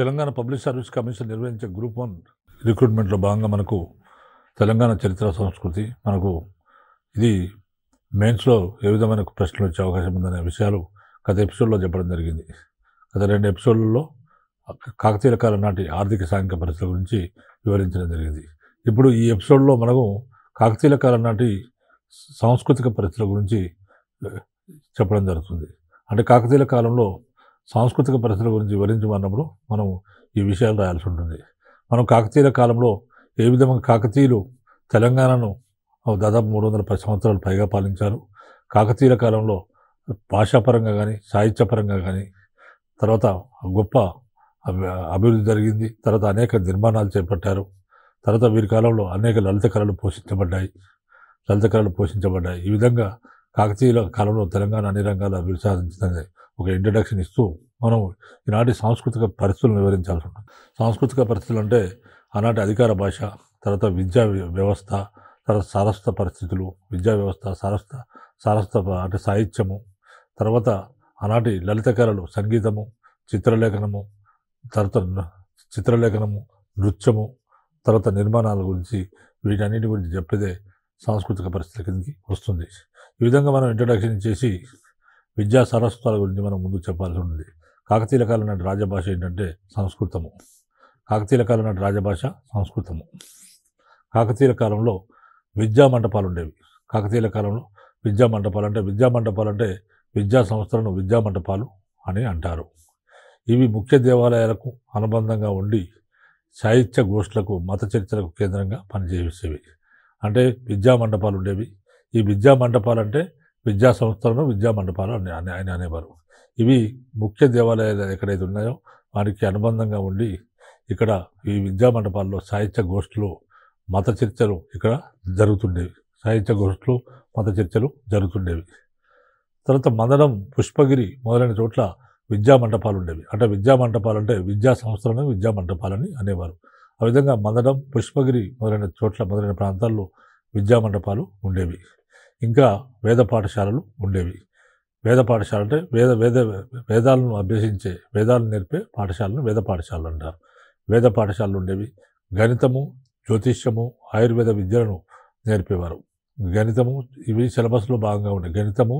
Telangana public service commission నిర్వహించే group one రిక్రూట్మెంట్లో భాగంగా మనకు తెలంగాణ చరిత్ర సంస్కృతి మనకు ఇది మెయిన్స్లో ఏ విధమైన ప్రశ్నలు వచ్చే అవకాశం ఉందనే విషయాలు గత ఎపిసోడ్లో చెప్పడం జరిగింది గత రెండు ఎపిసోడ్లలో కాకతీయ కాలం నాటి ఆర్థిక సాంఘిక పరిస్థితుల గురించి వివరించడం జరిగింది ఇప్పుడు ఈ ఎపిసోడ్లో మనము కాకతీయ కాలం నాటి సాంస్కృతిక పరిస్థితుల గురించి చెప్పడం జరుగుతుంది అంటే కాకతీయ కాలంలో సాంస్కృతిక పరిస్థితుల గురించి వివరించమన్నప్పుడు మనం ఈ విషయాలు రాయాల్సి ఉంటుంది మనం కాకతీయుల కాలంలో ఏ విధంగా కాకతీయులు తెలంగాణను దాదాపు మూడు వందల పది సంవత్సరాలు పైగా పాలించారు కాకతీయుల కాలంలో భాషాపరంగా కానీ సాహిత్యపరంగా కానీ తర్వాత గొప్ప అభివృద్ధి జరిగింది తర్వాత అనేక నిర్మాణాలు చేపట్టారు తర్వాత వీరి కాలంలో అనేక లలిత కళలు పోషించబడ్డాయి లలిత కళలు పోషించబడ్డాయి ఈ విధంగా కాకతీయుల కాలంలో తెలంగాణ అన్ని రంగాల అభివృద్ధి సాధించింది ఒక ఇంట్రడక్షన్ ఇస్తూ మనం ఈనాటి సాంస్కృతిక పరిస్థితులను వివరించాల్సి ఉంటుంది సాంస్కృతిక పరిస్థితులు అంటే ఆనాటి అధికార భాష తర్వాత విద్యా వ్యవస్థ తర్వాత సారస్వత పరిస్థితులు విద్యా వ్యవస్థ సారస్త సారస్త అంటే సాహిత్యము తర్వాత ఆనాటి లలిత కళలు సంగీతము చిత్రలేఖనము తర్వాత చిత్రలేఖనము నృత్యము తర్వాత నిర్మాణాల గురించి వీటన్నిటి గురించి చెప్పేదే సాంస్కృతిక పరిస్థితుల కిందకి వస్తుంది ఈ విధంగా మనం ఇంట్రడక్షన్ చేసి విద్యా సరస్వతాల గురించి మనం ముందు చెప్పాల్సి ఉంది కాకతీయుల కాలం నాటి రాజభాష ఏంటంటే సంస్కృతము కాకతీయుల కాలం నాటి రాజభాష సంస్కృతము కాకతీయుల కాలంలో విద్యా మండపాలు ఉండేవి కాకతీయ కాలంలో విద్యా మండపాలు అంటే విద్యా మండపాలు అంటే విద్యా సంస్థలను విద్యా మండపాలు అని అంటారు ఇవి ముఖ్య దేవాలయాలకు అనుబంధంగా ఉండి సాహిత్య గోష్ఠులకు మత చరిత్రలకు కేంద్రంగా పనిచేసేవి అంటే విద్యా మండపాలు ఉండేవి ఈ విద్యా మండపాలు అంటే విద్యా సంస్థలను విద్యా మండపాలు అని ఆయన అనేవారు ఇవి ముఖ్య దేవాలయాలు ఎక్కడైతే ఉన్నాయో వారికి అనుబంధంగా ఉండి ఇక్కడ ఈ విద్యా మండపాల్లో సాహిత్య గోష్ఠులు మత చర్చలు ఇక్కడ జరుగుతుండేవి సాహిత్య గోష్ఠులు మత చర్చలు జరుగుతుండేవి తర్వాత మందడం పుష్పగిరి మొదలైన చోట్ల విద్యా మండపాలు ఉండేవి అంటే విద్యా మండపాలు అంటే విద్యా సంస్థలను విద్యా మండపాలని అనేవారు ఆ విధంగా మందడం పుష్పగిరి మొదలైన చోట్ల మొదలైన ప్రాంతాల్లో విద్యా మండపాలు ఉండేవి ఇంకా వేద పాఠశాలలు ఉండేవి వేద పాఠశాల అంటే వేద వేద వేదాలను అభ్యసించే వేదాలను నేర్పే పాఠశాలను వేద పాఠశాలలు అంటారు వేద పాఠశాలలు ఉండేవి గణితము జ్యోతిష్యము ఆయుర్వేద విద్యలను నేర్పేవారు గణితము ఇవి సిలబస్లో భాగంగా ఉండే గణితము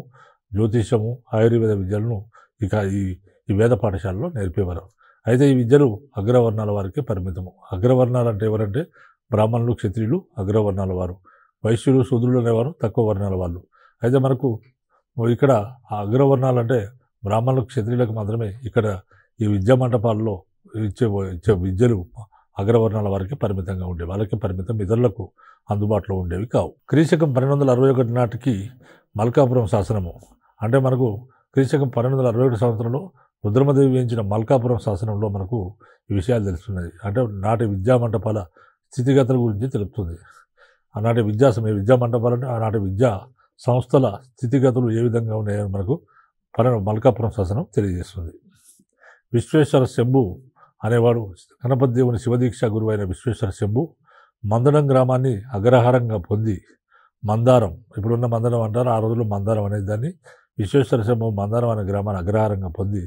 జ్యోతిష్యము ఆయుర్వేద విద్యలను ఇక ఈ ఈ వేద పాఠశాలలో నేర్పేవారు అయితే ఈ విద్యలు అగ్రవర్ణాల వారికే పరిమితము అగ్రవర్ణాలు అంటే ఎవరంటే బ్రాహ్మణులు క్షత్రియులు అగ్రవర్ణాల వారు వైశ్యులు శూద్రులు అనేవారు తక్కువ వర్ణాల వాళ్ళు అయితే మనకు ఇక్కడ అగ్రవర్ణాలు అంటే బ్రాహ్మణులకు క్షత్రియులకు మాత్రమే ఇక్కడ ఈ విద్యా మంటపాల్లో ఇచ్చే ఇచ్చే విద్యలు అగ్రవర్ణాల వారికి పరిమితంగా ఉండేవి వాళ్ళకి పరిమితం ఇతరులకు అందుబాటులో ఉండేవి కావు క్రీశకం పన్నెండు వందల అరవై ఒకటి నాటికి మల్కాపురం శాసనము అంటే మనకు క్రీశకం పన్నెండు వందల అరవై ఒకటి సంవత్సరంలో రుద్రమదేవి వేయించిన మల్కాపురం శాసనంలో మనకు ఈ విషయాలు తెలుస్తున్నాయి అంటే నాటి విద్యా మంటపాల స్థితిగతుల గురించి తెలుపుతుంది ఆనాటి విద్యా సమయ విద్యా మండపాలంటే ఆనాటి విద్యా సంస్థల స్థితిగతులు ఏ విధంగా ఉన్నాయని మనకు పరమ మల్కాపురం శాసనం తెలియజేస్తుంది విశ్వేశ్వర శంభు అనేవాడు గణపతిదేవుని శివదీక్ష గురువు అయిన విశ్వేశ్వర శంభు మందడం గ్రామాన్ని అగ్రహారంగా పొంది మందారం ఇప్పుడున్న మందరం అంటారు ఆ రోజుల్లో మందారం అనే దాన్ని విశ్వేశ్వర శంభు మందారం అనే గ్రామాన్ని అగ్రహారంగా పొంది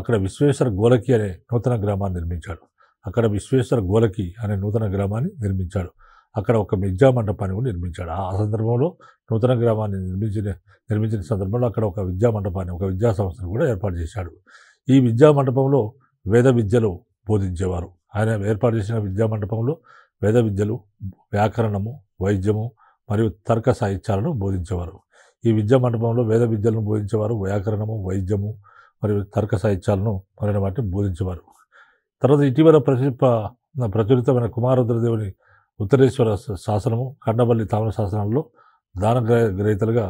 అక్కడ విశ్వేశ్వర గోలకి అనే నూతన గ్రామాన్ని నిర్మించాడు అక్కడ విశ్వేశ్వర గోలకి అనే నూతన గ్రామాన్ని నిర్మించాడు అక్కడ ఒక విద్యా మండపాన్ని కూడా నిర్మించాడు ఆ సందర్భంలో నూతన గ్రామాన్ని నిర్మించిన నిర్మించిన సందర్భంలో అక్కడ ఒక విద్యా మండపాన్ని ఒక విద్యా సంస్థను కూడా ఏర్పాటు చేశాడు ఈ విద్యా మండపంలో వేద విద్యలు బోధించేవారు ఆయన ఏర్పాటు చేసిన విద్యా మండపంలో వేద విద్యలు వ్యాకరణము వైద్యము మరియు తర్క సాహిత్యాలను బోధించేవారు ఈ విద్యా మండపంలో వేద విద్యలను బోధించేవారు వ్యాకరణము వైద్యము మరియు తర్క సాహిత్యాలను మొదలైన వాటిని బోధించేవారు తర్వాత ఇటీవల ప్రచురిత ప్రచురితమైన కుమారుద్రదేవుని ఉత్తరేశ్వర శాసనము కండబల్లి తామర శాసనంలో దాన గ్రహీతలుగా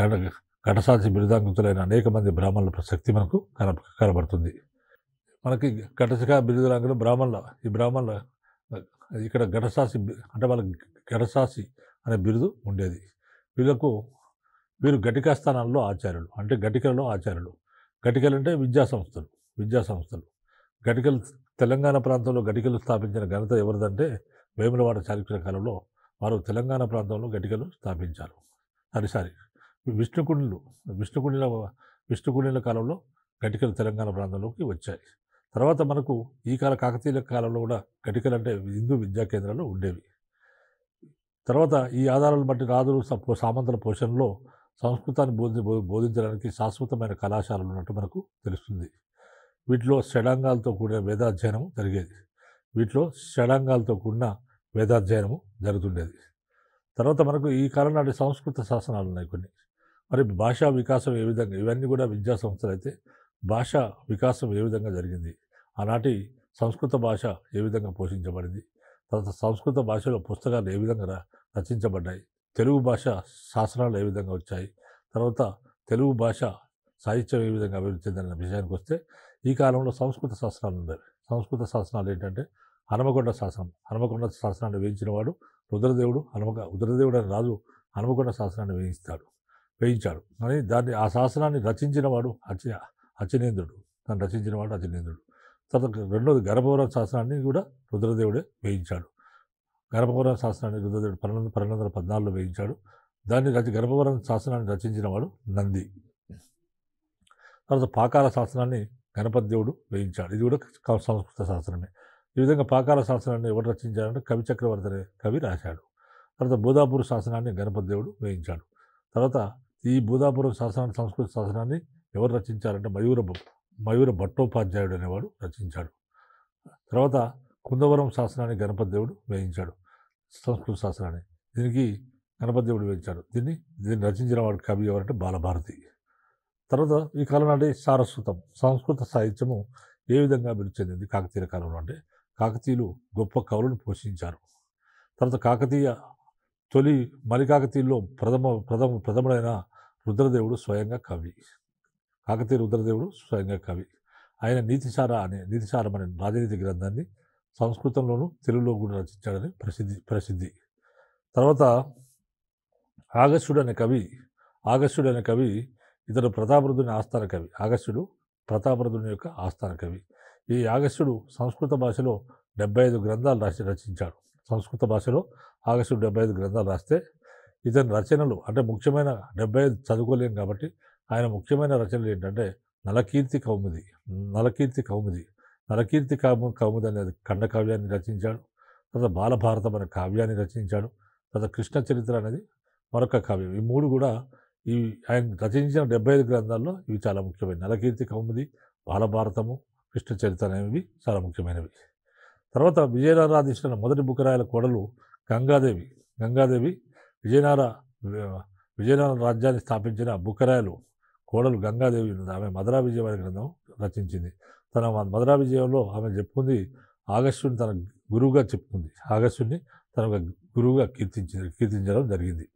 ఘట ఘటసాక్షి బిరుదాంకితులైన అనేక మంది బ్రాహ్మణుల శక్తి మనకు కన కనబడుతుంది మనకి ఘటశిఖ బిరుదాంకులు బ్రాహ్మణుల ఈ బ్రాహ్మణుల ఇక్కడ ఘటసాసి అంటే వాళ్ళ ఘటసాసి అనే బిరుదు ఉండేది వీళ్ళకు వీరు ఘటికా స్థానాల్లో ఆచార్యులు అంటే ఘటికలలో ఆచార్యులు ఘటికలు అంటే విద్యా సంస్థలు విద్యా సంస్థలు ఘటికలు తెలంగాణ ప్రాంతంలో ఘటికలు స్థాపించిన ఘనత ఎవరిదంటే వేములవాడ చారిత్రక కాలంలో వారు తెలంగాణ ప్రాంతంలో గడ్డికలు స్థాపించారు సారీ సారీ విష్ణుకుడిలు విష్ణుకుడిల విష్ణుకుడిల కాలంలో గటికలు తెలంగాణ ప్రాంతంలోకి వచ్చాయి తర్వాత మనకు ఈ కాల కాకతీయుల కాలంలో కూడా గటికలు అంటే హిందూ విద్యా కేంద్రాలు ఉండేవి తర్వాత ఈ ఆధారాలు బట్టి రాజులు సామంతుల పోషణలో సంస్కృతాన్ని బోధి బోధించడానికి శాశ్వతమైన కళాశాలలు ఉన్నట్టు మనకు తెలుస్తుంది వీటిలో షడాంగాలతో కూడిన వేదాధ్యయనం జరిగేది వీటిలో షడాంగాలతో కూడిన వేదాధ్యయనము జరుగుతుండేది తర్వాత మనకు ఈ కాలం నాటి సంస్కృత శాసనాలు ఉన్నాయి కొన్ని మరి భాషా వికాసం ఏ విధంగా ఇవన్నీ కూడా విద్యా సంస్థలు అయితే భాష వికాసం ఏ విధంగా జరిగింది ఆనాటి సంస్కృత భాష ఏ విధంగా పోషించబడింది తర్వాత సంస్కృత భాషలో పుస్తకాలు ఏ విధంగా రచించబడ్డాయి తెలుగు భాష శాసనాలు ఏ విధంగా వచ్చాయి తర్వాత తెలుగు భాష సాహిత్యం ఏ విధంగా అభివృద్ధి చెందిన విషయానికి వస్తే ఈ కాలంలో సంస్కృత శాస్త్రాలు ఉండేవి సంస్కృత శాస్త్రాలు ఏంటంటే హనుమకొండ శాసనం హనుమకొండ శాసనాన్ని వేయించినవాడు రుద్రదేవుడు హనుమ రుద్రదేవుడు అనే రాజు హనుమకొండ శాసనాన్ని వేయిస్తాడు వేయించాడు కానీ దాన్ని ఆ శాసనాన్ని రచించినవాడు అచ అచనేంద్రుడు దాన్ని రచించినవాడు అచనేంద్రుడు తర్వాత రెండోది గర్భవరం శాసనాన్ని కూడా రుద్రదేవుడే వేయించాడు గర్భవరం శాసనాన్ని రుద్రదేవుడు పన్నెండు పన్నెండు వందల పద్నాలుగులో వేయించాడు దాన్ని రచ గర్భవరం శాసనాన్ని రచించిన వాడు నంది తర్వాత పాకాల శాసనాన్ని గణపతి దేవుడు వేయించాడు ఇది కూడా సంస్కృత శాస్త్రమే ఈ విధంగా పాకాల శాసనాన్ని ఎవరు రచించారంటే కవి చక్రవర్తి అనే కవి రాశాడు తర్వాత బోధాపురం శాసనాన్ని గణపతి దేవుడు వేయించాడు తర్వాత ఈ బోధాపురం శాసనాన్ని సంస్కృత శాసనాన్ని ఎవరు రచించారంటే మయూర మయూర భట్టోపాధ్యాయుడు అనేవాడు రచించాడు తర్వాత కుందవరం శాసనాన్ని గణపతి దేవుడు వేయించాడు సంస్కృత శాసనాన్ని దీనికి గణపతి దేవుడు వేయించాడు దీన్ని దీన్ని రచించిన వాడు కవి ఎవరంటే బాలభారతి తర్వాత ఈ కాలం నాటి సారస్వతం సంస్కృత సాహిత్యము ఏ విధంగా అభివృద్ధి చెందింది కాకతీయ కాలంలో అంటే కాకతీయులు గొప్ప కవులను పోషించారు తర్వాత కాకతీయ తొలి మలికాకతీయుల్లో ప్రథమ ప్రథమ ప్రథముడైన రుద్రదేవుడు స్వయంగా కవి కాకతీయ రుద్రదేవుడు స్వయంగా కవి ఆయన నీతిసార అనే నీతిసారం అనే రాజనీతి గ్రంథాన్ని సంస్కృతంలోనూ తెలుగులో కూడా రచించాడని ప్రసిద్ధి ప్రసిద్ధి తర్వాత ఆగస్టుడు అనే కవి ఆగస్టుడు అనే కవి ఇతడు ప్రతాపరుదుని ఆస్థాన కవి ఆగస్టుడు ప్రతాపరుదుని యొక్క ఆస్థాన కవి ఈ ఆగస్టుడు సంస్కృత భాషలో డెబ్బై ఐదు గ్రంథాలు రాసి రచించాడు సంస్కృత భాషలో ఆగస్టుడు డెబ్బై ఐదు గ్రంథాలు రాస్తే ఇతని రచనలు అంటే ముఖ్యమైన డెబ్బై ఐదు చదువుకోలేము కాబట్టి ఆయన ముఖ్యమైన రచనలు ఏంటంటే నలకీర్తి కౌముది నలకీర్తి కౌముది నలకీర్తి కాము కౌముది అనేది ఖండ కావ్యాన్ని రచించాడు తర్వాత బాలభారతం అనే కావ్యాన్ని రచించాడు తర్వాత కృష్ణ చరిత్ర అనేది మరొక కావ్యం ఈ మూడు కూడా ఈ ఆయన రచించిన డెబ్బై ఐదు గ్రంథాల్లో ఇవి చాలా ముఖ్యమైన నలకీర్తి కౌముది బాలభారతము కృష్ణ చరిత్ర అనేవి చాలా ముఖ్యమైనవి తర్వాత విజయనార అందించిన మొదటి బుకరాయల కోడలు గంగాదేవి గంగాదేవి విజయనార విజయనగరం రాజ్యాన్ని స్థాపించిన బుకరాయలు కోడలు గంగాదేవి ఆమె మధురా విజయవాడ గ్రంథం రచించింది తన మధురా విజయంలో ఆమె చెప్పుకుంది ఆగస్టుని తన గురువుగా చెప్పుకుంది ఆగస్టుని తన గురువుగా కీర్తించింది కీర్తించడం జరిగింది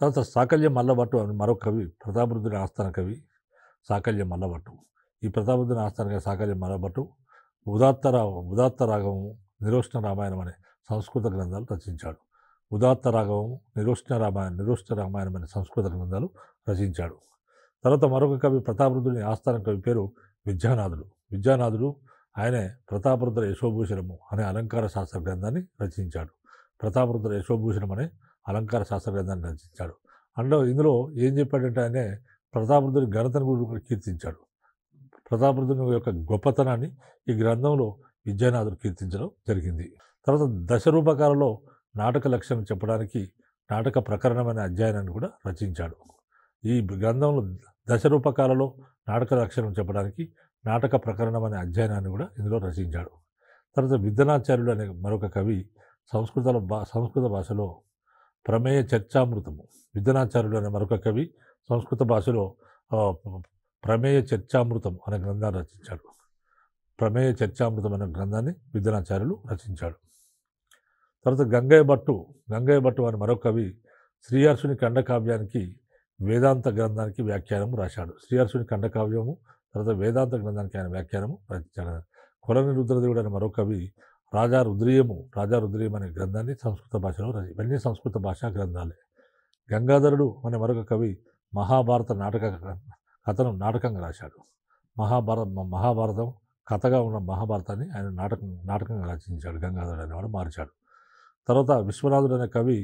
తర్వాత సాకల్య మల్లభట్టు అని మరో కవి ప్రతాపరుద్రుడి ఆస్థాన కవి సాకల్య మల్లభట్టు ఈ ಪ್ರತಾಪರುದ್ರನ ಆಸ್ಥಾನಕ್ಕೆ ಸಾಕಲೆ మరబట్టు ఉదాత్త ఉదాత్త రాగము నిరోష్ణ రామాయణం అనే సంస్కృత గ్రంథాలు రచించాడు ఉదాత్త రాగము నిరోష్ణ రామాయణ నిరోష్ణ రామాయణం అనే సంస్కృత గ్రంథాలు రచించాడు తర్వాత మరొక కవి ప్రతాపరుద్రుని ఆస్థానం కవి పేరు విద్యానాథుడు విద్యానాథుడు ఆయనే ప్రతాపరుద్ర యశోభూషణము అనే అలంకార శాస్త్ర గ్రంథాన్ని రచించాడు ప్రతాపరుద్ర యశోభూషణం అనే అలంకార శాస్త్ర గ్రంథాన్ని రచించాడు అంటే ఇందులో ఏం చెప్పాడంటే ఆయనే ప్రతాపరుద్రుడి ఘనతను కూడా కీర్తించాడు ప్రతాపరుద్రుని యొక్క గొప్పతనాన్ని ఈ గ్రంథంలో విద్యానాథుడు కీర్తించడం జరిగింది తర్వాత దశరూపకాలలో నాటక లక్షణం చెప్పడానికి నాటక ప్రకరణమైన అధ్యయనాన్ని కూడా రచించాడు ఈ గ్రంథంలో దశరూపకాలలో నాటక లక్షణం చెప్పడానికి నాటక ప్రకరణం అనే అధ్యయనాన్ని కూడా ఇందులో రచించాడు తర్వాత విద్యనాచార్యుడు అనే మరొక కవి సంస్కృత భా సంస్కృత భాషలో ప్రమేయ చర్చామృతము విద్యనాచార్యుడు అనే మరొక కవి సంస్కృత భాషలో ప్రమేయ చర్చామృతం అనే గ్రంథాన్ని రచించాడు ప్రమేయ చర్చామృతం అనే గ్రంథాన్ని విద్యనాచార్యులు రచించాడు తర్వాత గంగయ్య భట్టు గంగయ్య భట్టు అని మరో కవి శ్రీయార్షుని ఖండకావ్యానికి వేదాంత గ్రంథానికి వ్యాఖ్యానం రాశాడు శ్రీయార్షుని ఖండకావ్యము తర్వాత వేదాంత గ్రంథానికి ఆయన వ్యాఖ్యానము రచించాడు కొలని రుద్రదేవుడు అనే మరో కవి రాజా రుద్రీయము రాజా రుద్రీయం అనే గ్రంథాన్ని సంస్కృత భాషలో రచి ఇవన్నీ సంస్కృత భాషా గ్రంథాలే గంగాధరుడు అనే మరొక కవి మహాభారత నాటక కథను నాటకంగా రాశాడు మహాభారత మహాభారతం కథగా ఉన్న మహాభారతాన్ని ఆయన నాటకం నాటకంగా రచించాడు గంగాధరుడు అనేవాడు మార్చాడు తర్వాత విశ్వనాథుడు అనే కవి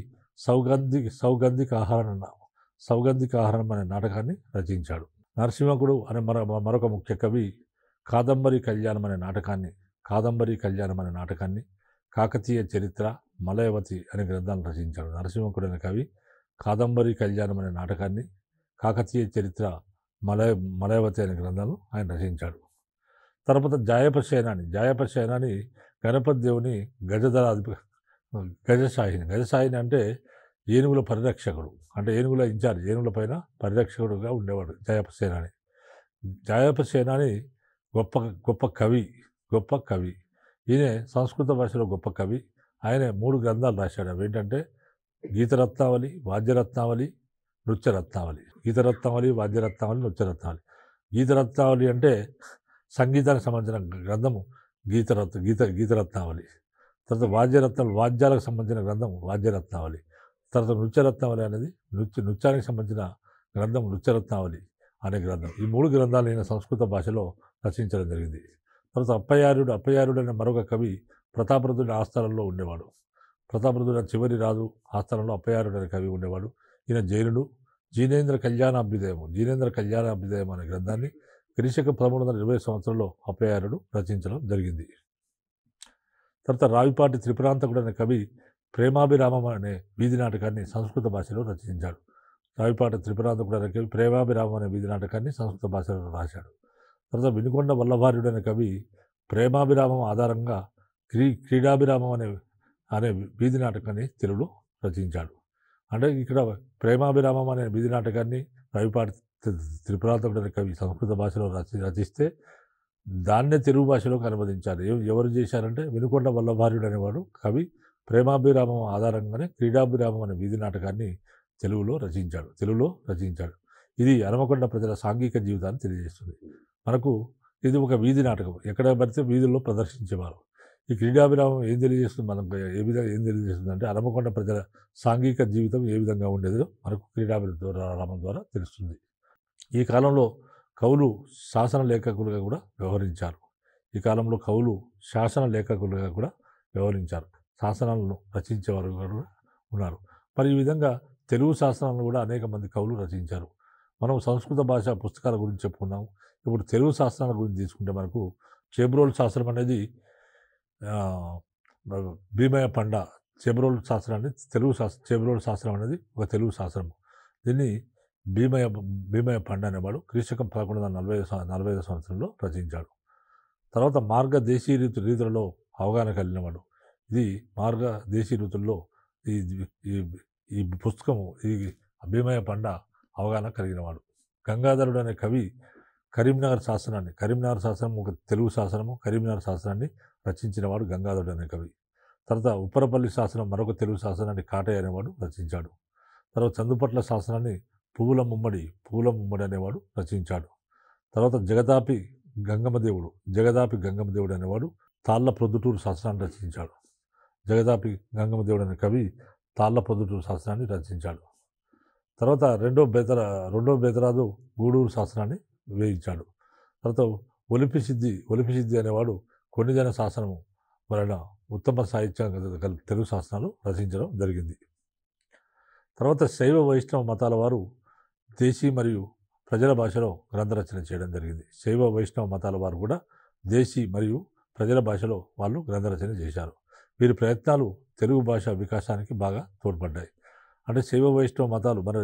సౌగంధి సౌగంధిక ఆహారం సౌగంధిక ఆహారం అనే నాటకాన్ని రచించాడు నరసింహకుడు అనే మరొక మరొక ముఖ్య కవి కాదంబరి కళ్యాణం అనే నాటకాన్ని కాదంబరి కళ్యాణం అనే నాటకాన్ని కాకతీయ చరిత్ర మలయవతి అనే గ్రంథాన్ని రచించాడు నరసింహకుడు అనే కవి కాదంబరి కళ్యాణం అనే నాటకాన్ని కాకతీయ చరిత్ర మలయ మలయవతి అనే గ్రంథాలు ఆయన రచించాడు తర్వాత జాయపశయనాని జాయపశయనాని గణపతి దేవుని గజదళాధిప గజసాహిని గజసాహిని అంటే ఏనుగుల పరిరక్షకుడు అంటే ఏనుగుల ఇన్ఛార్జ్ ఏనుగుల పైన పరిరక్షకుడుగా ఉండేవాడు జాయపసేనాని జాయపసేనాని గొప్ప గొప్ప కవి గొప్ప కవి ఈయన సంస్కృత భాషలో గొప్ప కవి ఆయన మూడు గ్రంథాలు రాశాడు అవి ఏంటంటే గీతరత్నావళి వాద్యరత్నావళి నృత్య రత్నావళి గీత రత్నావళి వాద్య రత్నావళి నృత్య రత్నావళి గీత రత్నావళి అంటే సంగీతానికి సంబంధించిన గ్రంథము గీతరత్న గీత గీతరత్నావళి తర్వాత వాద్యరత్నాలు వాద్యాలకు సంబంధించిన గ్రంథం వాద్యరత్నావళి తర్వాత నృత్యరత్నావళి అనేది నృత్య నృత్యానికి సంబంధించిన గ్రంథం నృత్యరత్నావళి అనే గ్రంథం ఈ మూడు గ్రంథాలు నేను సంస్కృత భాషలో రచించడం జరిగింది తర్వాత అప్పయారుడు అప్పయారుడు అనే మరొక కవి ప్రతాపరుదుని ఆస్థానంలో ఉండేవాడు ప్రతాపరుదుని చివరి రాజు ఆస్థానంలో అప్పయారుడు అనే కవి ఉండేవాడు ఈయన జైనుడు జీనేంద్ర కళ్యాణ అభ్యుదయము జీనేంద్ర కళ్యాణ అభ్యుదయం అనే గ్రంథాన్ని క్రీశక పదమూడు వందల ఇరవై సంవత్సరంలో అప్పయారుడు రచించడం జరిగింది తర్వాత రావిపాటి త్రిపురాంతకుడు అనే కవి ప్రేమాభిరామం అనే వీధి నాటకాన్ని సంస్కృత భాషలో రచించాడు రావిపాటి త్రిపురాంతకుడు అనే కవి ప్రేమాభిరామం అనే వీధి నాటకాన్ని సంస్కృత భాషలో రాశాడు తర్వాత వినుకొండ వల్లభార్యుడు అనే కవి ప్రేమాభిరామం ఆధారంగా క్రీ క్రీడాభిరామం అనే అనే వీధి నాటకాన్ని తెలుగులో రచించాడు అంటే ఇక్కడ ప్రేమాభిరామం అనే బీది నాటకాన్ని రవిపాటి త్రిపురాతకుడైన కవి సంస్కృత భాషలో రచి రచిస్తే దాన్నే తెలుగు భాషలోకి అనువదించారు ఎవరు చేశారంటే వెనుకొండ వల్లభార్యుడు అనేవాడు కవి ప్రేమాభిరామం ఆధారంగానే క్రీడాభిరామం అనే వీధి నాటకాన్ని తెలుగులో రచించాడు తెలుగులో రచించాడు ఇది హనుమకొండ ప్రజల సాంఘిక జీవితాన్ని తెలియజేస్తుంది మనకు ఇది ఒక వీధి నాటకం ఎక్కడ పడితే వీధుల్లో ప్రదర్శించేవారు ఈ క్రీడాభిరామం ఏం తెలియజేస్తుంది మనం ఏ విధంగా ఏం తెలియజేస్తుంది అంటే అరమకొండ ప్రజల సాంఘిక జీవితం ఏ విధంగా ఉండేదో మనకు క్రీడాభిరామం ద్వారా తెలుస్తుంది ఈ కాలంలో కవులు శాసన లేఖకులుగా కూడా వ్యవహరించారు ఈ కాలంలో కవులు శాసన లేఖకులుగా కూడా వ్యవహరించారు శాసనాలను రచించేవారు కూడా ఉన్నారు మరి ఈ విధంగా తెలుగు శాసనాలను కూడా అనేక మంది కవులు రచించారు మనం సంస్కృత భాష పుస్తకాల గురించి చెప్పుకున్నాము ఇప్పుడు తెలుగు శాస్త్రాల గురించి తీసుకుంటే మనకు చేబ్రోల్ శాస్త్రం అనేది భీమయ్య పండ చేబరోలు శాస్త్రం అనేది తెలుగు శాస్త్ర చేబరోలు శాస్త్రం అనేది ఒక తెలుగు శాస్త్రము దీన్ని భీమయ్య భీమయ్య పండ అనేవాడు క్రీశకం పదకొండు వందల నలభై నలభై ఐదు సంవత్సరంలో రచించాడు తర్వాత మార్గ దేశీయ రీతి రీతులలో అవగాహన కలిగినవాడు ఇది మార్గ దేశీయ రీతుల్లో ఈ ఈ పుస్తకము ఈ భీమయ్య పండ అవగాహన కలిగినవాడు గంగాధరుడు అనే కవి కరీంనగర్ శాసనాన్ని కరీంనగర్ శాసనం ఒక తెలుగు శాసనము కరీంనగర్ శాసనాన్ని రచించినవాడు గంగాధరుడు అనే కవి తర్వాత ఉప్పరపల్లి శాసనం మరొక తెలుగు శాసనాన్ని కాటయ్య అనేవాడు రచించాడు తర్వాత చందుపట్ల శాసనాన్ని పువ్వుల ముమ్మడి పువ్వుల ముమ్మడి అనేవాడు రచించాడు తర్వాత జగదాపి గంగమ్మదేవుడు జగదాపి దేవుడు అనేవాడు తాళ్ళ ప్రొద్దుటూరు శాసనాన్ని రచించాడు జగదాపి దేవుడు అనే కవి తాళ్ళ ప్రొద్దుటూరు శాసనాన్ని రచించాడు తర్వాత రెండో బేతర రెండో బేతరాదు గూడూరు శాసనాన్ని వేయించాడు తర్వాత ఒలిపి సిద్ధి ఒలిపి సిద్ధి అనేవాడు కొన్నిజన శాసనము వలన ఉత్తమ సాహిత్యం తెలుగు శాసనాలు రచించడం జరిగింది తర్వాత శైవ వైష్ణవ మతాల వారు దేశీ మరియు ప్రజల భాషలో గ్రంథరచన చేయడం జరిగింది శైవ వైష్ణవ మతాల వారు కూడా దేశీ మరియు ప్రజల భాషలో వాళ్ళు గ్రంథరచన చేశారు వీరి ప్రయత్నాలు తెలుగు భాష వికాసానికి బాగా తోడ్పడ్డాయి అంటే శైవ వైష్ణవ మతాలు మన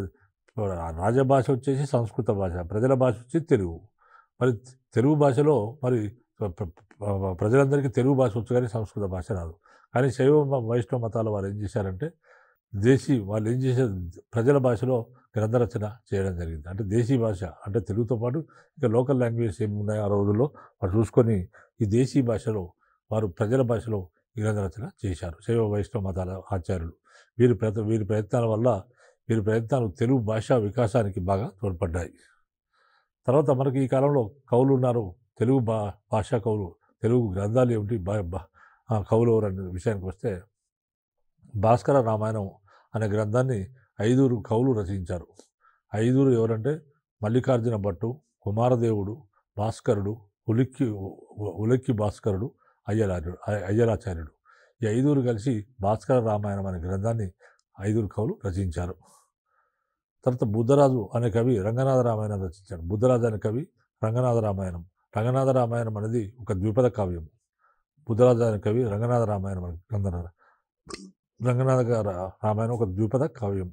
రాజభాష వచ్చేసి సంస్కృత భాష ప్రజల భాష వచ్చి తెలుగు మరి తెలుగు భాషలో మరి ప్రజలందరికీ తెలుగు భాష వచ్చు కానీ సంస్కృత భాష రాదు కానీ శైవ వైష్ణవ మతాల వారు ఏం చేశారంటే దేశీ వాళ్ళు ఏం చేసే ప్రజల భాషలో గ్రంథరచన రచన చేయడం జరిగింది అంటే దేశీ భాష అంటే తెలుగుతో పాటు ఇంకా లోకల్ లాంగ్వేజ్ ఏమున్నాయో ఆ రోజుల్లో వారు చూసుకొని ఈ దేశీ భాషలో వారు ప్రజల భాషలో గ్రంథరచన రచన చేశారు శైవ వైష్ణవ మతాల ఆచార్యులు వీరి ప్రయత్న వీరి ప్రయత్నాల వల్ల వీరి ప్రయత్నాలు తెలుగు భాష వికాసానికి బాగా తోడ్పడ్డాయి తర్వాత మనకి ఈ కాలంలో కవులు ఉన్నారు తెలుగు భా భాషా కవులు తెలుగు గ్రంథాలు ఏమిటి కవులు ఎవరు అనే విషయానికి వస్తే భాస్కర రామాయణం అనే గ్రంథాన్ని ఐదుగురు కవులు రచించారు ఐదుగురు ఎవరంటే మల్లికార్జున భట్టు కుమారదేవుడు భాస్కరుడు ఉలిక్కి ఉలిక్కి భాస్కరుడు అయ్యలార్యుడు అయ్యలాచార్యుడు ఈ ఐదుగురు కలిసి భాస్కర రామాయణం అనే గ్రంథాన్ని ఐదుగురు కవులు రచించారు తర్వాత బుద్ధరాజు అనే కవి రంగనాథ రామాయణం రచించాడు బుద్ధరాజు అనే కవి రంగనాథ రామాయణం రంగనాథ రామాయణం అనేది ఒక ద్విపద కావ్యం బుద్ధరాజాని కవి రంగనాథ రామాయణం గ్రంథనారు రంగనాథ రామాయణం ఒక ద్విపద కావ్యం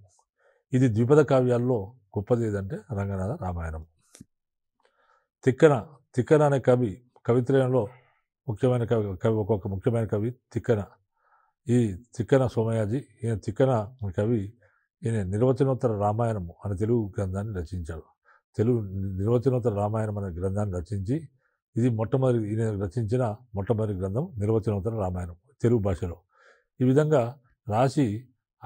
ఇది ద్విపద కావ్యాల్లో గొప్పది ఏదంటే రంగనాథ రామాయణం తిక్కన తిక్కన అనే కవి కవిత్రయంలో ముఖ్యమైన కవి కవి ఒక్కొక్క ముఖ్యమైన కవి తిక్కన ఈ తిక్కన సోమయాజీ ఈయన తిక్కన కవి ఈయన నిర్వచనోత్తర రామాయణము అనే తెలుగు గ్రంథాన్ని రచించాడు తెలుగు నిర్వచనోత్తర రామాయణం అనే గ్రంథాన్ని రచించి ఇది మొట్టమొదటి ఈయన రచించిన మొట్టమొదటి గ్రంథం నిర్వచనోత్తర రామాయణం తెలుగు భాషలో ఈ విధంగా రాసి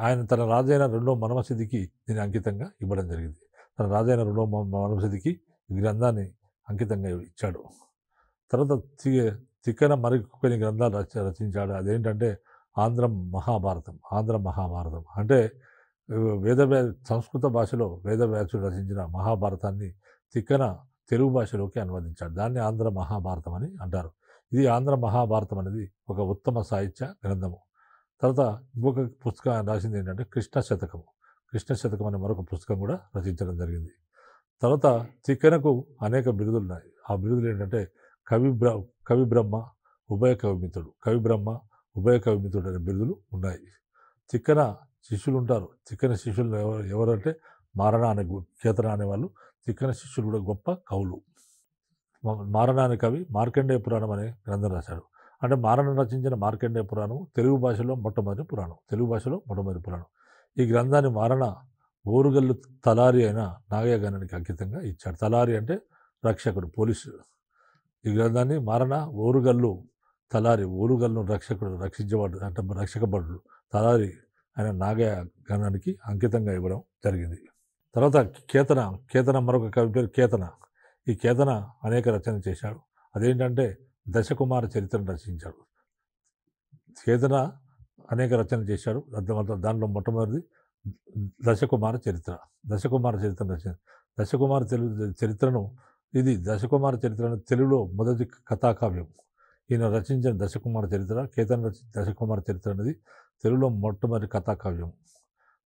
ఆయన తన రాజైన రెండో మనమసిద్ధికి దీన్ని అంకితంగా ఇవ్వడం జరిగింది తన రాజైన రెండో మనమసిద్ధికి ఈ గ్రంథాన్ని అంకితంగా ఇచ్చాడు తర్వాత తి తిక్కన కొన్ని గ్రంథాలు రచ రచించాడు అదేంటంటే ఆంధ్ర మహాభారతం ఆంధ్ర మహాభారతం అంటే వేద సంస్కృత భాషలో వేదవ్యాసుడు రచించిన మహాభారతాన్ని తిక్కన తెలుగు భాషలోకి అనువదించాడు దాన్ని ఆంధ్ర మహాభారతం అని అంటారు ఇది ఆంధ్ర మహాభారతం అనేది ఒక ఉత్తమ సాహిత్య గ్రంథము తర్వాత ఇంకొక పుస్తకం రాసింది ఏంటంటే కృష్ణ శతకము కృష్ణ శతకం అనే మరొక పుస్తకం కూడా రచించడం జరిగింది తర్వాత తిక్కనకు అనేక బిరుదులు ఉన్నాయి ఆ బిరుదులు ఏంటంటే కవి బ్ర కవి బ్రహ్మ ఉభయ కవిమితుడు కవి బ్రహ్మ ఉభయ కవిమితుడు అనే బిరుదులు ఉన్నాయి తిక్కన శిష్యులు ఉంటారు చిక్కని శిష్యులు ఎవరు ఎవరంటే మారణ అనే కేతన అనేవాళ్ళు చిక్కని శిష్యులు కూడా గొప్ప కవులు మారణ అనే కవి మార్కండేయ పురాణం అనే గ్రంథం రాశాడు అంటే మారణ రచించిన మార్కండేయ పురాణం తెలుగు భాషలో మొట్టమొదటి పురాణం తెలుగు భాషలో మొట్టమొదటి పురాణం ఈ గ్రంథాన్ని మారణ ఓరుగల్లు తలారి అయిన నాగయగణానికి అంకితంగా ఇచ్చాడు తలారి అంటే రక్షకుడు పోలీసు ఈ గ్రంథాన్ని మారణ ఓరుగల్లు తలారి ఓరుగల్లు రక్షకుడు రక్షించబడు అంటే రక్షకబడు తలారి ఆయన నాగయ గణానికి అంకితంగా ఇవ్వడం జరిగింది తర్వాత కేతన కేతన మరొక కవి పేరు కేతన ఈ కేతన అనేక రచన చేశాడు అదేంటంటే దశకుమార చరిత్రను రచించాడు కేతన అనేక రచనలు చేశాడు దాంట్లో మొట్టమొదటిది దశకుమార చరిత్ర దశకుమార చరిత్ర రచన దశకుమార తెలుగు చరిత్రను ఇది దశకుమార చరిత్ర తెలుగులో మొదటి కథాకావ్యం ఈయన రచించిన దశకుమార చరిత్ర కేతన్ రచించిన దశకుమార చరిత్ర అనేది తెలుగులో మొట్టమొదటి కథా కవ్యం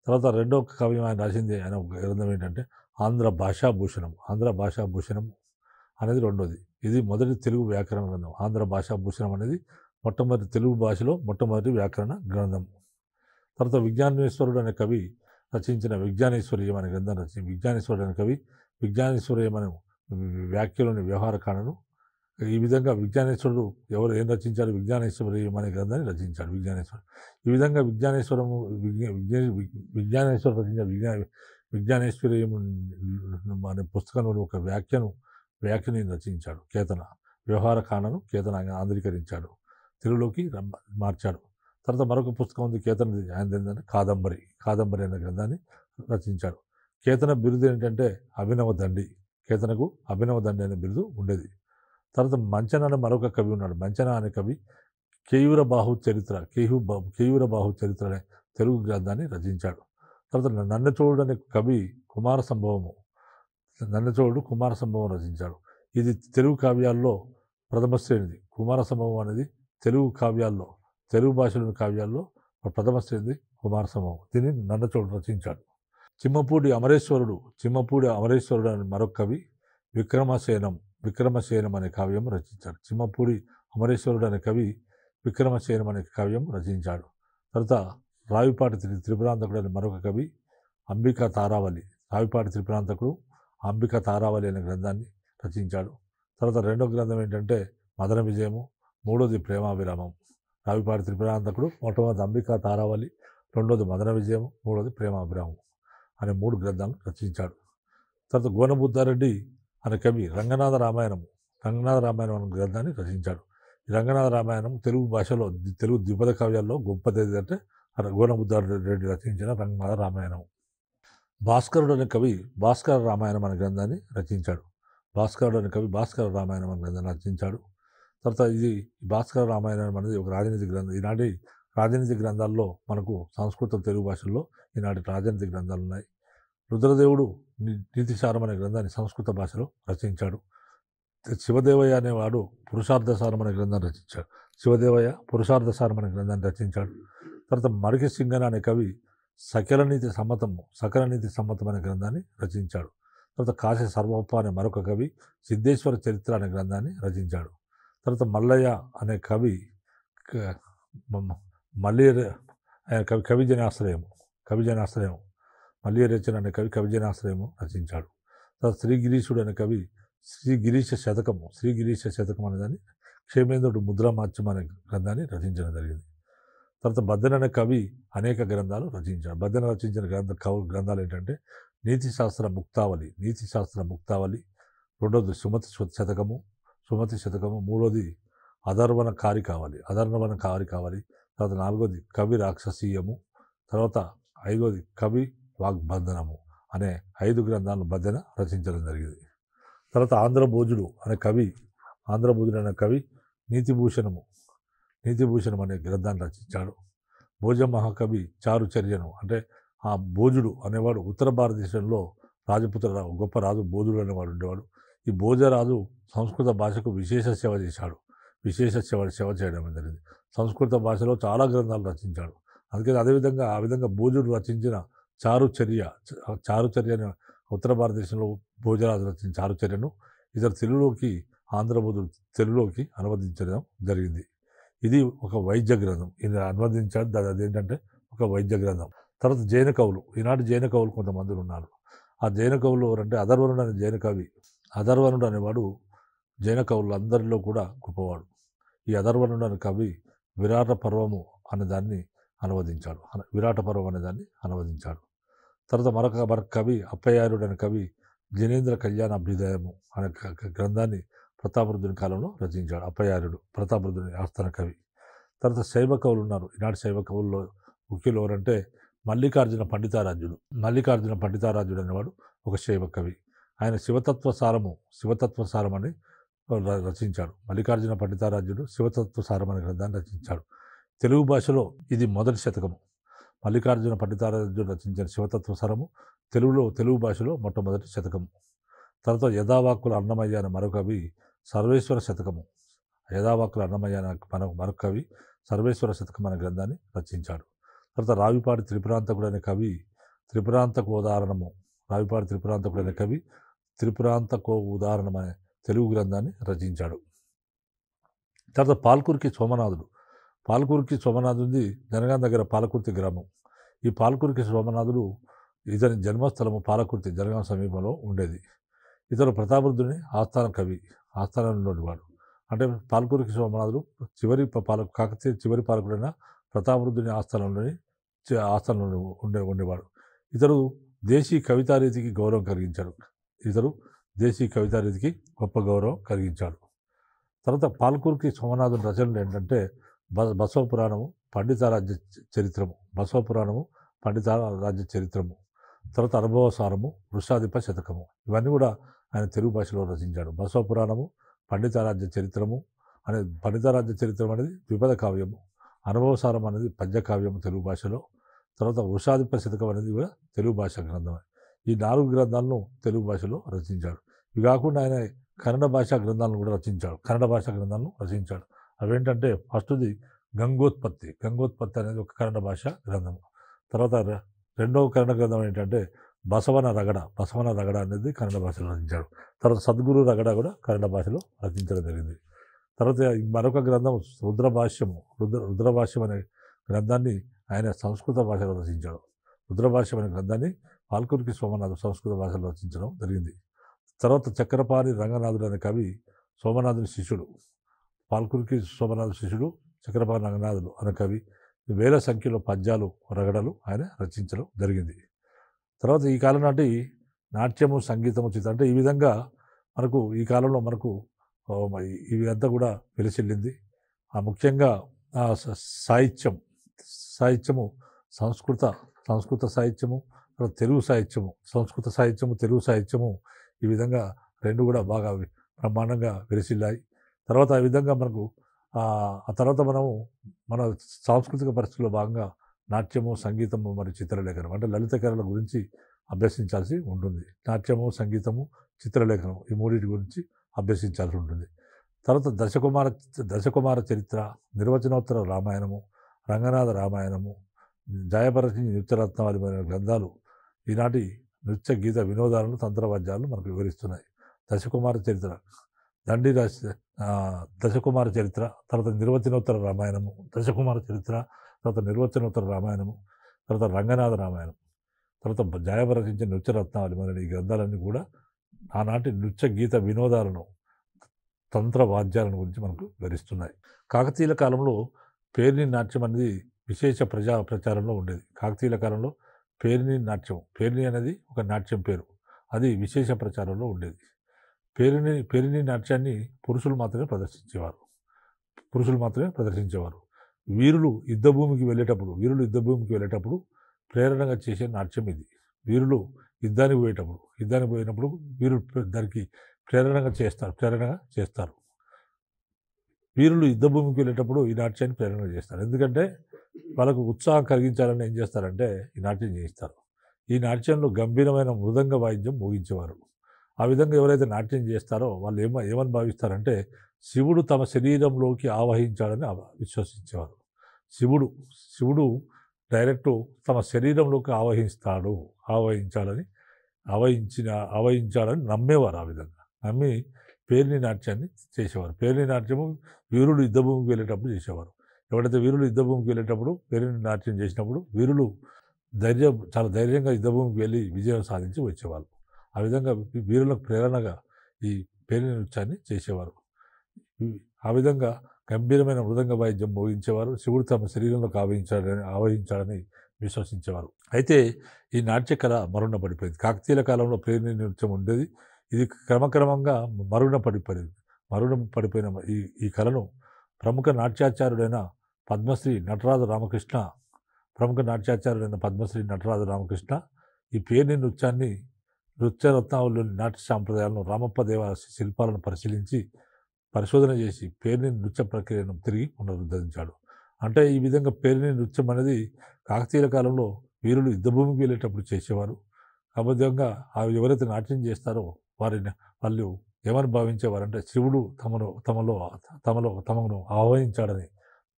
తర్వాత రెండో కవి ఆయన రాసింది ఆయన ఒక గ్రంథం ఏంటంటే ఆంధ్ర భాషాభూషణం ఆంధ్ర భాషాభూషణం అనేది రెండోది ఇది మొదటి తెలుగు వ్యాకరణ గ్రంథం ఆంధ్ర భాషాభూషణం అనేది మొట్టమొదటి తెలుగు భాషలో మొట్టమొదటి వ్యాకరణ గ్రంథం తర్వాత విజ్ఞానేశ్వరుడు అనే కవి రచించిన విజ్ఞానేశ్వర్యం అనే గ్రంథం రచించి విజ్ఞానేశ్వరుడు అనే కవి విజ్ఞానేశ్వర్యం అనే వ్యాఖ్యలోని వ్యవహారకాండను ఈ విధంగా విజ్ఞానేశ్వరుడు ఎవరు ఏం రచించారు విజ్ఞానేశ్వరి అనే గ్రంథాన్ని రచించాడు విజ్ఞానేశ్వరుడు ఈ విధంగా విజ్ఞానేశ్వరము విజ్ఞ విజ్ఞానేశ్వరం రచించిన విజ్ఞా విజ్ఞానేశ్వరీయం అనే పుస్తకంలో ఒక వ్యాఖ్యను వ్యాఖ్యని రచించాడు కేతన వ్యవహార కాణను కేతనంగా ఆంధ్రీకరించాడు తెలుగులోకి మార్చాడు తర్వాత మరొక పుస్తకం ఉంది కేతన ఆయన ఏంటంటే కాదంబరి కాదంబరి అనే గ్రంథాన్ని రచించాడు కేతన బిరుదు ఏంటంటే అభినవ దండి కేతనకు అభినవ దండి అనే బిరుదు ఉండేది తర్వాత మంచన మరొక కవి ఉన్నాడు మంచన అనే కవి కేయూర బాహు చరిత్ర కేహు కేయూర బాహు చరిత్ర అనే తెలుగు గ్రంథాన్ని రచించాడు తర్వాత నన్నచోడు అనే కవి కుమార సంభవము నన్నచోడు కుమార సంభవం రచించాడు ఇది తెలుగు కావ్యాల్లో ప్రథమ శ్రేణిది కుమార సంభవం అనేది తెలుగు కావ్యాల్లో తెలుగు భాషలోని కావ్యాల్లో ప్రథమ శ్రేణిది కుమార సంభవం దీన్ని నన్నచోడు రచించాడు చిమ్మపూడి అమరేశ్వరుడు చిమ్మపూడి అమరేశ్వరుడు అనే మరొక కవి విక్రమసేనం విక్రమశయనం అనే కావ్యం రచించాడు చిమ్మపూడి అమరేశ్వరుడు అనే కవి విక్రమశయనం అనే కావ్యం రచించాడు తర్వాత రావిపాటి త్రి త్రిపురాంతకుడు అనే మరొక కవి అంబికా తారావళి రావిపాటి త్రిపురాంతకుడు అంబికా తారావళి అనే గ్రంథాన్ని రచించాడు తర్వాత రెండో గ్రంథం ఏంటంటే మదన విజయము మూడోది ప్రేమావిరామం రావిపాటి త్రిపురాంతకుడు మొట్టమొదటి అంబికా తారావళి రెండోది మదన విజయం మూడోది ప్రేమాభిరామం అనే మూడు గ్రంథాలు రచించాడు తర్వాత గోనబుద్ధారెడ్డి అనే కవి రంగనాథ రామాయణము రంగనాథ రామాయణం అనే గ్రంథాన్ని రచించాడు ఈ రంగనాథ రామాయణం తెలుగు భాషలో తెలుగు ద్విపద కవ్యాల్లో గొప్పది అంటే గోనబుద్ధ రెడ్డి రచించిన రంగనాథ రామాయణం భాస్కరుడు అనే కవి భాస్కర రామాయణం అనే గ్రంథాన్ని రచించాడు భాస్కరుడు అనే కవి భాస్కర రామాయణం అనే గ్రంథాన్ని రచించాడు తర్వాత ఇది భాస్కర రామాయణం అనేది ఒక రాజనీతి గ్రంథం ఈనాటి రాజనీతి గ్రంథాల్లో మనకు సంస్కృతం తెలుగు భాషల్లో ఈనాటి రాజనీతి గ్రంథాలు ఉన్నాయి రుద్రదేవుడు నీతిసారం అనే గ్రంథాన్ని సంస్కృత భాషలో రచించాడు శివదేవయ్య అనేవాడు పురుషార్థసారం అనే గ్రంథాన్ని రచించాడు శివదేవయ్య పురుషార్థసారం అనే గ్రంథాన్ని రచించాడు తర్వాత మడికి సింగన్ అనే కవి సకల నీతి సమ్మతము సకల నీతి సమ్మతం అనే గ్రంథాన్ని రచించాడు తర్వాత కాశీ సర్వప్ప అనే మరొక కవి సిద్ధేశ్వర చరిత్ర అనే గ్రంథాన్ని రచించాడు తర్వాత మల్లయ్య అనే కవి మల్లి కవి కవిజనాశ్రయము కవిజనాశ్రయం మల్లియ రచన అనే కవి కవిజనాశ్రయము రచించాడు తర్వాత శ్రీ గిరీశుడు అనే కవి శ్రీ గిరీశ శతకము శ్రీ గిరీశ శతకం దాన్ని క్షేమేంద్రుడు ముద్రామాత్యం అనే గ్రంథాన్ని రచించడం జరిగింది తర్వాత బద్దన్ అనే కవి అనేక గ్రంథాలు రచించాడు బద్దన రచించిన గ్రంథ గ్రంథాలు ఏంటంటే నీతిశాస్త్ర ముక్తావళి నీతిశాస్త్ర ముక్తావళి రెండోది సుమతి శతకము సుమతి శతకము మూడోది అధర్వన కారి కావాలి అధర్వన కారి కావాలి తర్వాత నాలుగోది కవి రాక్షసీయము తర్వాత ఐదోది కవి వాగ్బంధనము అనే ఐదు గ్రంథాలను మధ్యన రచించడం జరిగింది తర్వాత ఆంధ్రభోజుడు అనే కవి ఆంధ్రభోజుడు అనే కవి నీతిభూషణము నీతిభూషణం అనే గ్రంథాన్ని రచించాడు భోజ మహాకవి చారుచర్యను అంటే ఆ భోజుడు అనేవాడు ఉత్తర భారతదేశంలో రాజపుత్ర గొప్ప రాజు భోజుడు అనేవాడు ఉండేవాడు ఈ భోజరాజు సంస్కృత భాషకు విశేష సేవ చేశాడు విశేష సేవ సేవ చేయడం జరిగింది సంస్కృత భాషలో చాలా గ్రంథాలు రచించాడు అందుకని అదేవిధంగా ఆ విధంగా భోజుడు రచించిన చారుచర్య చారుచర్య ఉత్తర భారతదేశంలో భోజరాజు రచించిన చారుచర్యను ఇతరు తెలుగులోకి ఆంధ్రబోధుడు తెలుగులోకి అనువదించడం జరిగింది ఇది ఒక వైద్య గ్రంథం ఇది అనువదించాడు దాని అదేంటంటే ఒక వైద్య గ్రంథం తర్వాత జైన కవులు ఈనాటి జైన కవులు కొంతమంది ఉన్నారు ఆ జైన కవులు అంటే అధర్వనుడు అనే జైన కవి అధర్వనుడు అనేవాడు జైన కవులు అందరిలో కూడా గొప్పవాడు ఈ అధర్వనుడు అనే కవి విరాట పర్వము అనే దాన్ని అనువదించాడు విరాట పర్వం అనే దాన్ని అనువదించాడు తర్వాత మరొక మరొక కవి అప్పయారుడు అనే కవి జనేంద్ర కళ్యాణ అభ్యుదయము అనే గ్రంథాన్ని ప్రతాపరుద్ధుని కాలంలో రచించాడు అప్పయారుడు ప్రతాపరుద్ధుని ఆస్థాన కవి తర్వాత శైవ కవులు ఉన్నారు ఈనాటి శైవ కవుల్లో ముఖ్యులు ఎవరంటే మల్లికార్జున పండితారాజుడు మల్లికార్జున పండితారాజుడు అనేవాడు ఒక శైవ కవి ఆయన శివతత్వ సారము శివతత్వ సారమని అని రచించాడు మల్లికార్జున పండితారాజుడు శివతత్వ సారం అనే గ్రంథాన్ని రచించాడు తెలుగు భాషలో ఇది మొదటి శతకము మల్లికార్జున పండితారాధ్యుడు రచించిన శివతత్వ సరము తెలుగులో తెలుగు భాషలో మొట్టమొదటి శతకము తర్వాత యథావాక్కుల అన్నమయ్య అనే మరొకవి సర్వేశ్వర శతకము యథావాకుల అన్నమయ్య అనే మన మరొక కవి సర్వేశ్వర శతకం అనే గ్రంథాన్ని రచించాడు తర్వాత రావిపాటి త్రిపురాంతకుడు అనే కవి త్రిపురాంతకు ఉదాహరణము రావిపాటి త్రిపురాంతకుడు అనే కవి త్రిపురాంతకు ఉదాహరణం అనే తెలుగు గ్రంథాన్ని రచించాడు తర్వాత పాల్కూరికి సోమనాథుడు పాలకూరికి సోమనాథుంది జనగాం దగ్గర పాలకుర్తి గ్రామం ఈ పాలకూరుకి సోమనాథుడు ఇతని జన్మస్థలము పాలకుర్తి జనగాం సమీపంలో ఉండేది ఇతను ప్రతాపరుద్ధుని ఆస్థాన కవి ఆస్థానంలోని వాడు అంటే పాలకూరుకి సోమనాథుడు చివరి పాలకు కాకతీయ చివరి పాలకుడైన ప్రతాపరుద్ధుని ఆస్థానంలోని ఆస్థానంలో ఉండే ఉండేవాడు ఇతడు దేశీ కవితారీతికి గౌరవం కలిగించాడు ఇతరు దేశీ కవితారీతికి గొప్ప గౌరవం కలిగించాడు తర్వాత పాల్కూరికి సోమనాథుని రచనలు ఏంటంటే బ బసవపురాణము పండితారాజ్య చరిత్రము బసవపురాణము పండితారాజ్య చరిత్రము తర్వాత అనుభవసారము వృషాధిప శతకము ఇవన్నీ కూడా ఆయన తెలుగు భాషలో రచించాడు బసవపురాణము పండితారాజ్య చరిత్రము అనే పండితారాజ్య చరిత్రం అనేది ద్విపద కావ్యము అనుభవసారం అనేది పద్యకావ్యము తెలుగు భాషలో తర్వాత వృషాధిప శతకం అనేది కూడా తెలుగు భాష గ్రంథమే ఈ నాలుగు గ్రంథాలను తెలుగు భాషలో రచించాడు ఇవి కాకుండా ఆయన కన్నడ భాషా గ్రంథాలను కూడా రచించాడు కన్నడ భాషా గ్రంథాలను రచించాడు అవేంటంటే ఫస్ట్ది గంగోత్పత్తి గంగోత్పత్తి అనేది ఒక కన్నడ భాష గ్రంథం తర్వాత రెండవ కన్నడ గ్రంథం ఏంటంటే బసవన రగడ బసవన రగడ అనేది కన్నడ భాషలో రచించాడు తర్వాత సద్గురు రగడ కూడా కన్నడ భాషలో రచించడం జరిగింది తర్వాత మరొక గ్రంథం రుద్రభాష్యము రుద్ర రుద్రభాష్యం అనే గ్రంథాన్ని ఆయన సంస్కృత భాషలో రచించాడు రుద్రభాష్యం అనే గ్రంథాన్ని పాల్కుర్కి సోమనాథ్ సంస్కృత భాషలో రచించడం జరిగింది తర్వాత చక్రపాణి రంగనాథుడు అనే కవి సోమనాథుని శిష్యుడు పాల్కురికి శోభనాథ శిష్యుడు చక్రపా రంగనాథుడు అనే కవి వేల సంఖ్యలో పద్యాలు రగడలు ఆయన రచించడం జరిగింది తర్వాత ఈ కాలం నాటి నాట్యము సంగీతము చిత్రం అంటే ఈ విధంగా మనకు ఈ కాలంలో మనకు ఇవి అంతా కూడా వెలిచెల్లింది ముఖ్యంగా సాహిత్యం సాహిత్యము సంస్కృత సంస్కృత సాహిత్యము తెలుగు సాహిత్యము సంస్కృత సాహిత్యము తెలుగు సాహిత్యము ఈ విధంగా రెండు కూడా బాగా బ్రహ్మాండంగా విరిసిల్లాయి తర్వాత ఆ విధంగా మనకు ఆ తర్వాత మనము మన సాంస్కృతిక పరిస్థితుల్లో భాగంగా నాట్యము సంగీతము మరియు చిత్రలేఖనం అంటే లలిత కళల గురించి అభ్యసించాల్సి ఉంటుంది నాట్యము సంగీతము చిత్రలేఖనం ఈ మూడింటి గురించి అభ్యసించాల్సి ఉంటుంది తర్వాత దశకుమార దశకుమార చరిత్ర నిర్వచనోత్తర రామాయణము రంగనాథ రామాయణము జయపరచి నృత్యరత్నవాది మొదలైన గ్రంథాలు ఈనాటి నృత్య గీత వినోదాలను తంత్రవాద్యాలను మనకు వివరిస్తున్నాయి దశకుమార చరిత్ర దండి రాసి దశకుమార చరిత్ర తర్వాత నిర్వచనోత్తర రామాయణము దశకుమార చరిత్ర తర్వాత నిర్వచనోత్తర రామాయణము తర్వాత రంగనాథ రామాయణం తర్వాత జాయవ రచించిన రత్నాలు మరి ఈ గ్రంథాలన్నీ కూడా ఆనాటి నృత్య గీత వినోదాలను తంత్ర వాద్యాలను గురించి మనకు వివరిస్తున్నాయి కాకతీయుల కాలంలో పేర్ని నాట్యం అనేది విశేష ప్రజా ప్రచారంలో ఉండేది కాకతీయుల కాలంలో పేర్ని నాట్యం పేర్ని అనేది ఒక నాట్యం పేరు అది విశేష ప్రచారంలో ఉండేది పేరుని పేరుని నాట్యాన్ని పురుషులు మాత్రమే ప్రదర్శించేవారు పురుషులు మాత్రమే ప్రదర్శించేవారు వీరులు యుద్ధభూమికి వెళ్ళేటప్పుడు వీరులు యుద్ధభూమికి వెళ్ళేటప్పుడు ప్రేరణగా చేసే నాట్యం ఇది వీరులు యుద్ధానికి పోయేటప్పుడు యుద్ధానికి పోయినప్పుడు వీరు దానికి ప్రేరణగా చేస్తారు ప్రేరణగా చేస్తారు వీరులు యుద్ధ భూమికి వెళ్ళేటప్పుడు ఈ నాట్యాన్ని ప్రేరణ చేస్తారు ఎందుకంటే వాళ్ళకు ఉత్సాహం కలిగించాలని ఏం చేస్తారంటే ఈ నాట్యం చేయిస్తారు ఈ నాట్యంలో గంభీరమైన మృదంగ వాయిద్యం ముగించేవారు ఆ విధంగా ఎవరైతే నాట్యం చేస్తారో వాళ్ళు ఏమ ఏమని భావిస్తారంటే శివుడు తమ శరీరంలోకి ఆవహించాడని విశ్వసించేవారు శివుడు శివుడు డైరెక్ట్ తమ శరీరంలోకి ఆవహిస్తాడు ఆవహించాడని ఆవహించిన ఆవహించాడని నమ్మేవారు ఆ విధంగా నమ్మి పేర్ని నాట్యాన్ని చేసేవారు పేర్ని నాట్యము వీరుడు యుద్ధభూమికి వెళ్ళేటప్పుడు చేసేవారు ఎవరైతే వీరులు యుద్ధభూమికి వెళ్ళేటప్పుడు పేరుని నాట్యం చేసినప్పుడు వీరులు ధైర్యం చాలా ధైర్యంగా యుద్ధభూమికి వెళ్ళి విజయం సాధించి వచ్చేవాళ్ళు ఆ విధంగా వీరులకు ప్రేరణగా ఈ పేరు నృత్యాన్ని చేసేవారు ఆ విధంగా గంభీరమైన మృదంగ వాయిద్యం మోగించేవారు శివుడు తమ శరీరంలో ఆవహించాడని ఆవహించాడని విశ్వసించేవారు అయితే ఈ నాట్యకళ మరుణ పడిపోయింది కాకతీయుల కాలంలో ప్రేరణ నృత్యం ఉండేది ఇది క్రమక్రమంగా మరుణ పడిపోయింది మరుణ పడిపోయిన ఈ ఈ కళను ప్రముఖ నాట్యాచార్యుడైన పద్మశ్రీ నటరాజు రామకృష్ణ ప్రముఖ నాట్యాచార్యుడైన పద్మశ్రీ నటరాజు రామకృష్ణ ఈ పేరుని నృత్యాన్ని నృత్యరత్నావళిలోని నాట్య సాంప్రదాయాలను రామప్ప దేవాలయ శిల్పాలను పరిశీలించి పరిశోధన చేసి పేరుని నృత్య ప్రక్రియను తిరిగి పునరుద్ధరించాడు అంటే ఈ విధంగా పేరుని నృత్యం అనేది కాకతీయుల కాలంలో వీరులు యుద్ధభూమికి వెళ్ళేటప్పుడు చేసేవారు ఆ విధంగా ఎవరైతే నాట్యం చేస్తారో వారిని వాళ్ళు ఏమని భావించేవారంటే శివుడు తమను తమలో తమలో తమను ఆహ్వానించాడని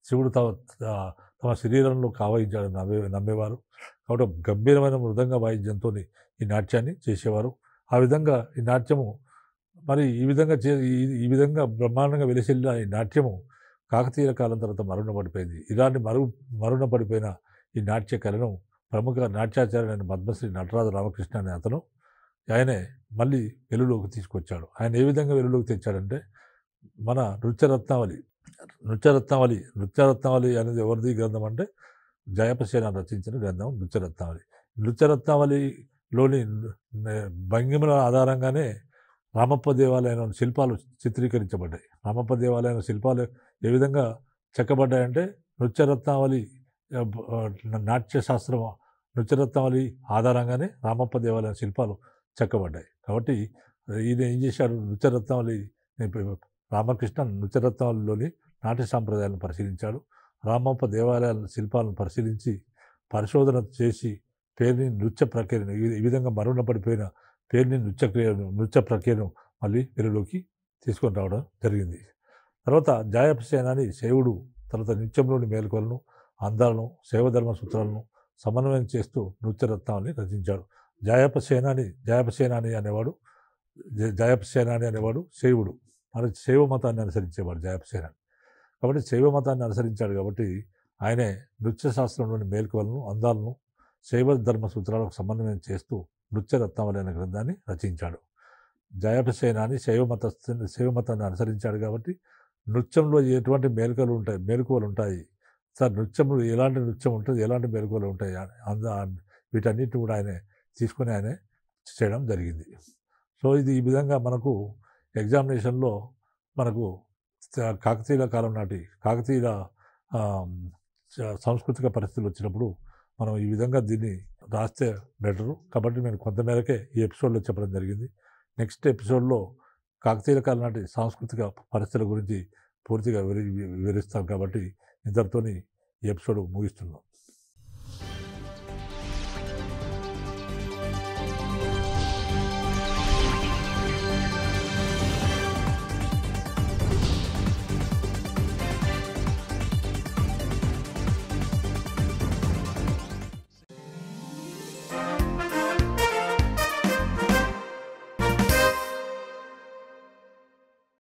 శివుడు తమ తమ శరీరంలోకి ఆహ్వానించాడని నమ్మే నమ్మేవారు కాబట్టి గంభీరమైన మృదంగ వాయిద్యంతో ఈ నాట్యాన్ని చేసేవారు ఆ విధంగా ఈ నాట్యము మరి ఈ విధంగా చే ఈ విధంగా బ్రహ్మాండంగా వెలిసిల్లిన ఈ నాట్యము కాకతీయ కాలం తర్వాత మరుణ పడిపోయింది ఇలాంటి మరుగు మరుణ పడిపోయిన ఈ నాట్య కళను ప్రముఖ నాట్యాచార్యులైన పద్మశ్రీ నటరాజు రామకృష్ణ అనే అతను ఆయనే మళ్ళీ వెలుగులోకి తీసుకొచ్చాడు ఆయన ఏ విధంగా వెలుగులోకి తెచ్చాడంటే మన నృత్యరత్నావళి నృత్యరత్నావళి నృత్యరత్నావళి అనేది ఎవరిది గ్రంథం అంటే జయపసేన రచించిన గ్రంథం నృత్యరత్నావళి నృత్యరత్నావళి లోని భంగిమల ఆధారంగానే రామప్ప దేవాలయం శిల్పాలు చిత్రీకరించబడ్డాయి రామప్ప దేవాలయం శిల్పాలు ఏ విధంగా చెక్కబడ్డాయంటే నృత్యరత్నావళి నాట్యశాస్త్రం నృత్యరత్నావళి ఆధారంగానే రామప్ప దేవాలయం శిల్పాలు చెక్కబడ్డాయి కాబట్టి ఈయన ఏం చేశాడు నృత్యరత్నావళి రామకృష్ణ నృత్యరత్నావళిలోని నాట్య సాంప్రదాయాలను పరిశీలించాడు రామప్ప దేవాలయాల శిల్పాలను పరిశీలించి పరిశోధన చేసి పేరుని నృత్య ప్రక్రియను ఈ విధంగా మరణ పడిపోయిన పేరుని నృత్య క్రియను నృత్య ప్రక్రియను మళ్ళీ వెలుగులోకి తీసుకొని రావడం జరిగింది తర్వాత జాయపసేనాని శైవుడు తర్వాత నృత్యంలోని మేలుకలను అందాలను శైవధర్మ సూత్రాలను సమన్వయం చేస్తూ నృత్యరత్నాన్ని రచించాడు జాయపసేనాని జాయపసేనాని అనేవాడు జాయపసేనాని అనేవాడు శైవుడు మరి శైవ మతాన్ని అనుసరించేవాడు జాయపసేనాని కాబట్టి శైవ మతాన్ని అనుసరించాడు కాబట్టి ఆయనే నృత్య శాస్త్రంలోని మేలుకలను అందాలను శైవ ధర్మ సూత్రాలకు సమన్వయం చేస్తూ నృత్యరత్నములు అనే గ్రంథాన్ని రచించాడు జయాభిసేనాన్ని శైవ మత శైవ మతాన్ని అనుసరించాడు కాబట్టి నృత్యంలో ఎటువంటి మేలుకలు ఉంటాయి మేలుకోలు ఉంటాయి సార్ నృత్యం ఎలాంటి నృత్యం ఉంటుంది ఎలాంటి మెలకువలు ఉంటాయి వీటన్నిటిని కూడా ఆయన తీసుకుని ఆయనే చేయడం జరిగింది సో ఇది ఈ విధంగా మనకు ఎగ్జామినేషన్లో మనకు కాకతీయుల కాలం నాటి కాకతీయుల సాంస్కృతిక పరిస్థితులు వచ్చినప్పుడు మనం ఈ విధంగా దీన్ని రాస్తే బెటరు కాబట్టి నేను కొంతమేరకే ఈ ఎపిసోడ్లో చెప్పడం జరిగింది నెక్స్ట్ ఎపిసోడ్లో కాకతీయుల కాలం నాటి సాంస్కృతిక పరిస్థితుల గురించి పూర్తిగా వివరిస్తాం కాబట్టి ఇంతటితోని ఈ ఎపిసోడ్ ముగిస్తున్నాం